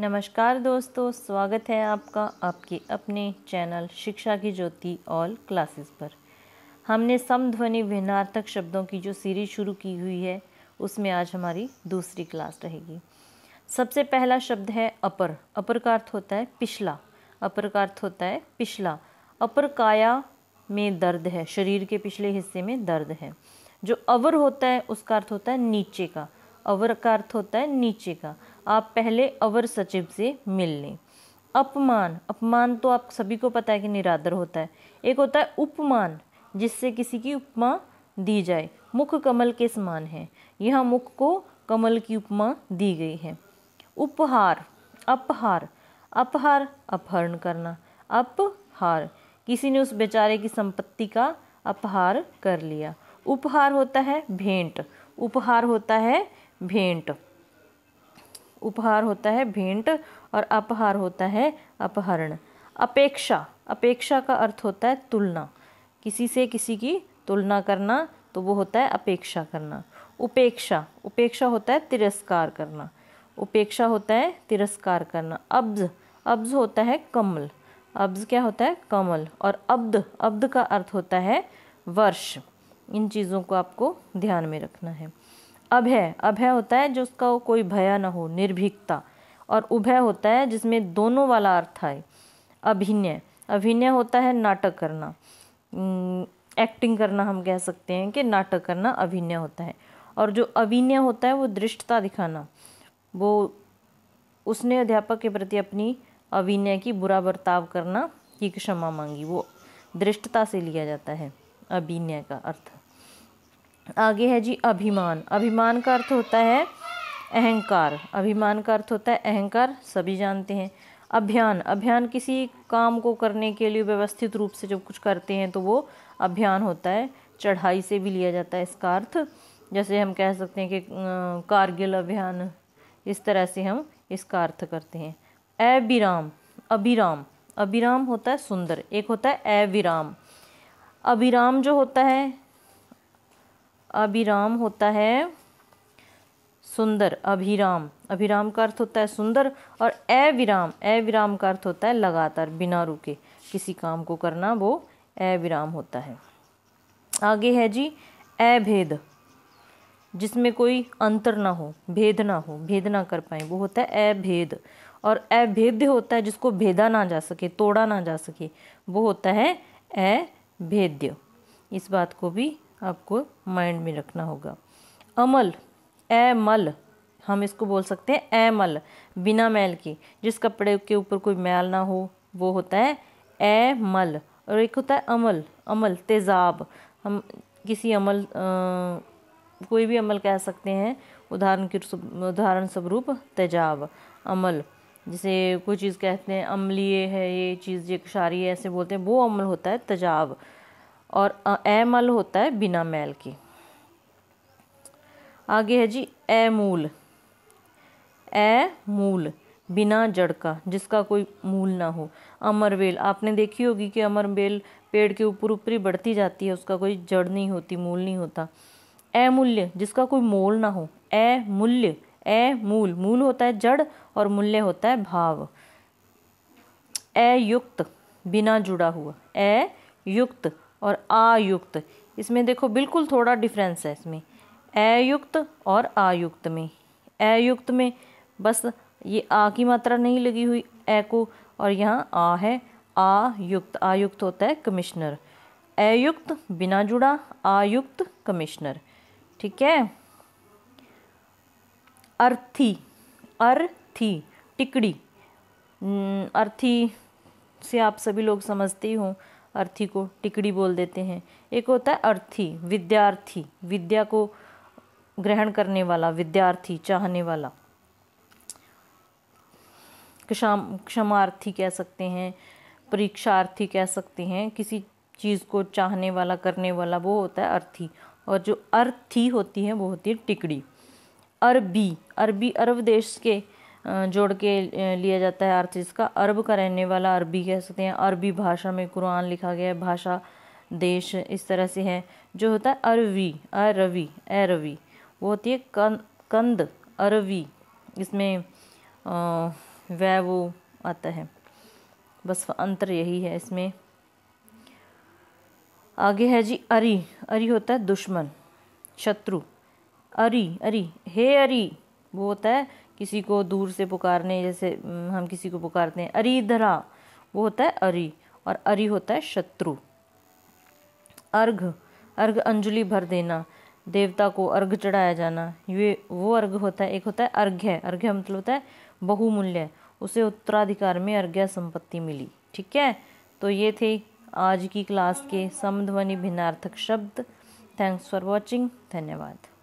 नमस्कार दोस्तों स्वागत है आपका आपके अपने चैनल शिक्षा की ज्योति ऑल क्लासेस पर हमने समध्वनि विनार्थक शब्दों की जो सीरीज शुरू की हुई है उसमें आज हमारी दूसरी क्लास रहेगी सबसे पहला शब्द है अपर अपर का अर्थ होता है पिछला अपर का अर्थ होता है पिछला अपर काया में दर्द है शरीर के पिछले हिस्से में दर्द है जो अवर होता है उसका अर्थ होता है नीचे का अवर का अर्थ होता है नीचे का आप पहले अवर सचिव से मिल लें अपमान अपमान तो आप सभी को पता है कि निरादर होता है एक होता है उपमान जिससे किसी की उपमा दी जाए मुख कमल के समान है यह मुख को कमल की उपमा दी गई है उपहार अपहार अपहार अपहरण करना अपहार किसी ने उस बेचारे की संपत्ति का अपहार कर लिया उपहार होता है भेंट उपहार होता है भेंट उपहार होता है भेंट और अपहार होता है अपहरण अपेक्षा अपेक्षा का अर्थ होता है तुलना किसी से किसी की तुलना करना तो वो होता है अपेक्षा करना उपेक्षा उपेक्षा होता है तिरस्कार करना उपेक्षा होता है तिरस्कार करना अब्ज अब्ज होता है कमल अब्ज क्या होता है कमल और अब्द अब्द का अर्थ होता है वर्ष इन चीज़ों को आपको ध्यान में रखना है अभय अभय होता है जिसका कोई भया न हो निर्भीकता और उभय होता है जिसमें दोनों वाला अर्थ आए अभिनय अभिनय होता है नाटक करना एक्टिंग करना हम कह सकते हैं कि नाटक करना अभिनय होता है और जो अभिनय होता है वो दृष्टता दिखाना वो उसने अध्यापक के प्रति अपनी अभिनय की बुरा बर्ताव करना की क्षमा मांगी वो दृष्टता से लिया जाता है अभिनय का अर्थ आगे है जी अभिमान अभिमान का अर्थ होता है अहंकार अभिमान का अर्थ होता है अहंकार सभी जानते हैं अभियान अभियान किसी काम को करने के लिए व्यवस्थित रूप से जब कुछ करते हैं तो वो अभियान होता है चढ़ाई से भी लिया जाता है इसका अर्थ जैसे हम कह सकते हैं कि कारगिल अभियान इस तरह से हम इसका अर्थ करते हैं अविराम अभिराम अभिराम होता है सुंदर एक होता है अविराम अभिराम जो होता है अभिराम होता है सुंदर अभिराम अभिराम का अर्थ होता है सुंदर और अविराम अविराम का अर्थ होता है लगातार बिना रुके किसी काम को करना वो अविराम होता है आगे है जी अभेद जिसमें कोई अंतर ना हो भेद ना हो भेद ना कर पाए वो होता है अभेद और अभेद्य होता है जिसको भेदा ना जा सके तोड़ा ना जा सके वो होता है अभेद्य इस बात को भी आपको माइंड में रखना होगा अमल ए मल हम इसको बोल सकते हैं ए मल बिना मैल के जिस कपड़े के ऊपर कोई मैल ना हो वो होता है ए मल और एक होता है अमल अमल तेज़ाब हम किसी अमल आ, कोई भी अमल कह सकते हैं उदाहरण के उदाहरण स्वरूप तेजाब अमल जैसे कोई चीज़ कहते हैं अमलीय है ये चीज़ ये क्षारी है ऐसे बोलते हैं वो अमल होता है तेजाब और अमल होता है बिना मैल के आगे है जी ए मूल ए मूल बिना जड़ का जिसका कोई मूल ना हो अमरबेल आपने देखी होगी कि अमरबेल पेड़ के ऊपर ऊपरी बढ़ती जाती है उसका कोई जड़ नहीं होती मूल नहीं होता अमूल्य जिसका कोई मोल ना हो अमूल्य अमूल मूल होता है जड़ और मूल्य होता है भाव अयुक्त बिना जुड़ा हुआ अयुक्त और आयुक्त इसमें देखो बिल्कुल थोड़ा डिफरेंस है इसमें अयुक्त और आयुक्त में अयुक्त में बस ये आ की मात्रा नहीं लगी हुई ए को और यहाँ आ है आयुक्त आयुक्त होता है कमिश्नर अयुक्त बिना जुड़ा आयुक्त कमिश्नर ठीक है अर्थी अर्थी टिकड़ी अर्थी से आप सभी लोग समझते ही हों अर्थी को टिकड़ी बोल देते हैं एक होता है अर्थी विद्यार्थी विद्या को ग्रहण करने वाला विद्यार्थी चाहने वाला क्षम क्षमार्थी कह सकते हैं परीक्षार्थी कह सकते हैं किसी चीज़ को चाहने वाला करने वाला वो होता है अर्थी और जो अर्थी होती है वो होती है टिकड़ी अरबी अरबी अरब देश के जोड़ के लिया जाता है अर्थ इसका अरब का रहने वाला अरबी कह सकते हैं अरबी भाषा में कुरान लिखा गया है भाषा देश इस तरह से है जो होता है अरवी अरवी रवि वो होती है कंद अरवी इसमें वह वो आता है बस अंतर यही है इसमें आगे है जी अरी अरी होता है दुश्मन शत्रु अरी अरी हे अरी वो होता है किसी को दूर से पुकारने जैसे हम किसी को पुकारते हैं अरी धरा वो होता है अरी और अरी होता है शत्रु अर्घ अर्घ अंजलि भर देना देवता को अर्घ चढ़ाया जाना ये वो अर्घ होता है एक होता है अर्घ्य अर्घ्य मतलब होता है बहुमूल्य उसे उत्तराधिकार में अर्घ्य संपत्ति मिली ठीक है तो ये थे आज की क्लास के समध्वनि भिन्नार्थक शब्द थैंक्स फॉर वॉचिंग धन्यवाद